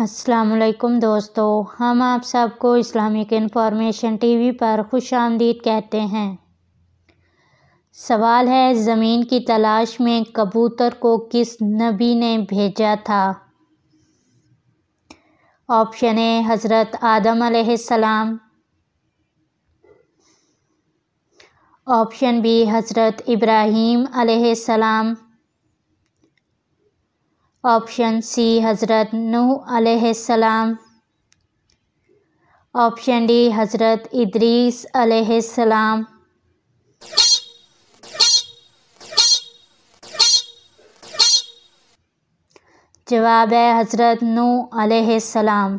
असलकम दोस्तों हम आप सबको इस्लामिक इन्फॉर्मेशन टीवी पर खुश आमदीद कहते हैं सवाल है ज़मीन की तलाश में कबूतर को किस नबी ने भेजा था ऑप्शन है हज़रत आदम सलाम ऑप्शन बी हज़रत इब्राहीम सलाम ऑप्शन सी हज़रत नू सलाम ऑप्शन डी हज़रत इदरीस सलाम जवाब है हज़रत नू सलाम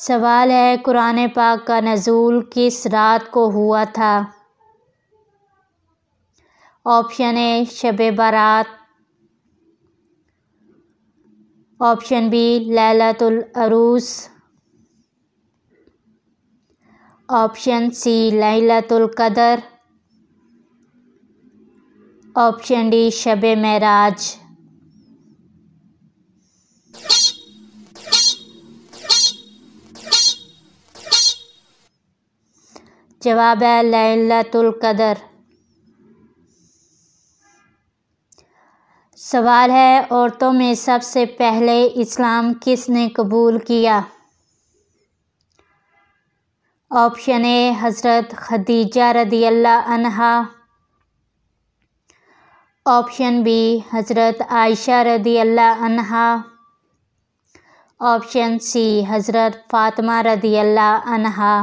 सवाल है कुरान पाक का नज़ूल किस रात को हुआ था option A Shab Barat option B Lailatul Arus option C Lailatul Qadr option D शब महराज जवाब है लैलतुल कदर सवाल है औरतों में सबसे पहले इस्लाम किसने कबूल किया ऑप्शन ए हज़रत खदीजा रदी अनहा ऑप्शन बी हज़रत आयशा रदी अनहा ऑप्शन सी हज़रत फ़ातमा रदी अनहा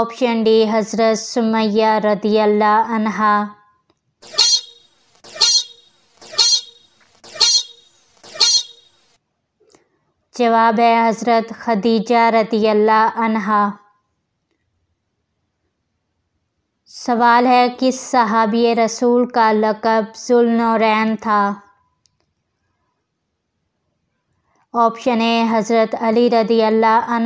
ऑप्शन डी हज़रत सुमैया रदी अनहा जवाब है हज़रत खदीजा रती अनहा सवाल है किस सहाबी रसूल का लकब जुलनौरैन था ऑप्शन ए हज़रत अली रदी अल्लाह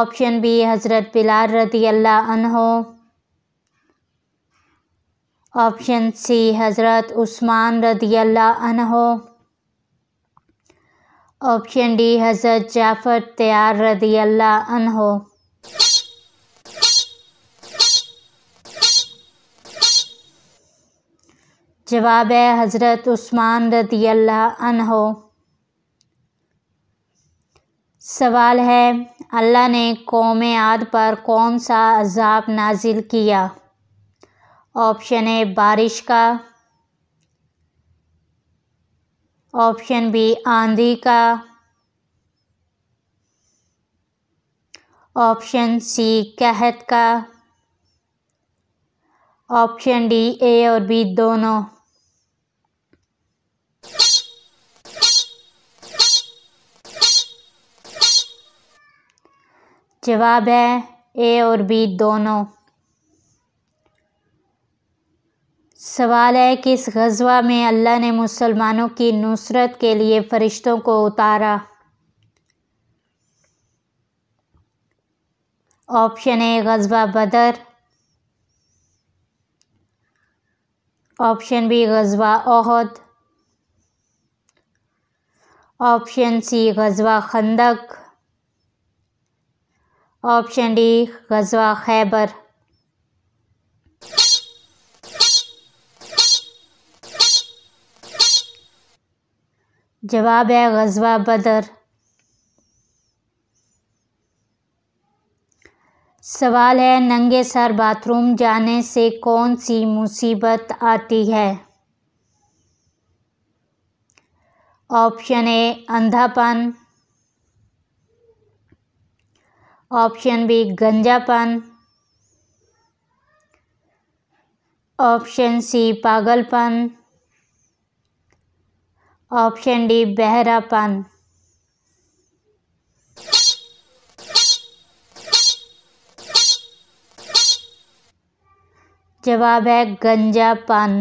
ऑप्शन बी हज़रत बिलार रदी अल्लाह ऑप्शन सी हज़रत उस्मान रदी अल्लाह ऑप्शन डी हज़रत जाफ़र तैयार रदी अल्लाह अनहो जवाब है हज़रत उस्मान रदी अल्लाह अनहो सवाल है अल्लाह ने कौम आद पर कौन सा अजाब नाजिल किया ऑप्शन ए बारिश का ऑप्शन बी आंधी का ऑप्शन सी कहत का ऑप्शन डी ए और बी दोनों जवाब है ए और बी दोनों सवाल है कि इस गज़वा में अल्लाह ने मुसलमानों की नुसरत के लिए फ़रिश्तों को उतारा ऑप्शन ए गज़वा बदर ऑप्शन बी गज़वा ओहद ऑप्शन सी गज़वा खंदक ऑप्शन डी गज़वा खैबर जवाब है गजवा बदर सवाल है नंगे सर बाथरूम जाने से कौन सी मुसीबत आती है ऑप्शन ए अंधापन ऑप्शन बी गंजापन ऑप्शन सी पागलपन ऑप्शन डी बहरापन जवाब है गंजापन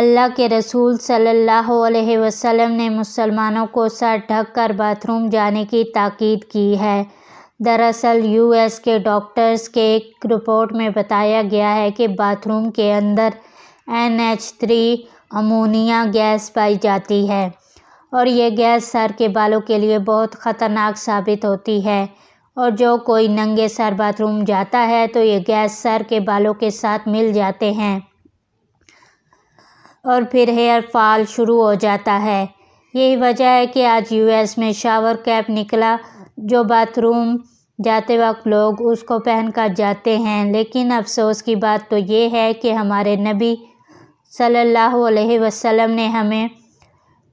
अल्लाह के रसूल सल्लल्लाहु अलैहि वसल्लम ने मुसलमानों को सर ढक कर बाथरूम जाने की ताकीद की है दरअसल यूएस के डॉक्टर्स के एक रिपोर्ट में बताया गया है कि बाथरूम के अंदर N H three ammonia gas पाई जाती है और ये गैस सर के बालों के लिए बहुत ख़तरनाक साबित होती है और जो कोई नंगे सर बाथरूम जाता है तो ये गैस सर के बालों के साथ मिल जाते हैं और फिर हेयर फॉल शुरू हो जाता है यही वजह है कि आज यूएस में शावर कैप निकला जो बाथरूम जाते वक्त लोग उसको पहन कर जाते हैं लेकिन अफसोस की बात तो ये है कि हमारे नबी सल्लल्लाहु अलैहि वसल्लम ने हमें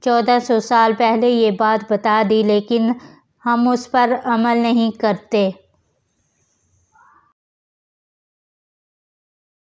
चौदह सौ साल पहले ये बात बता दी लेकिन हम उस पर अमल नहीं करते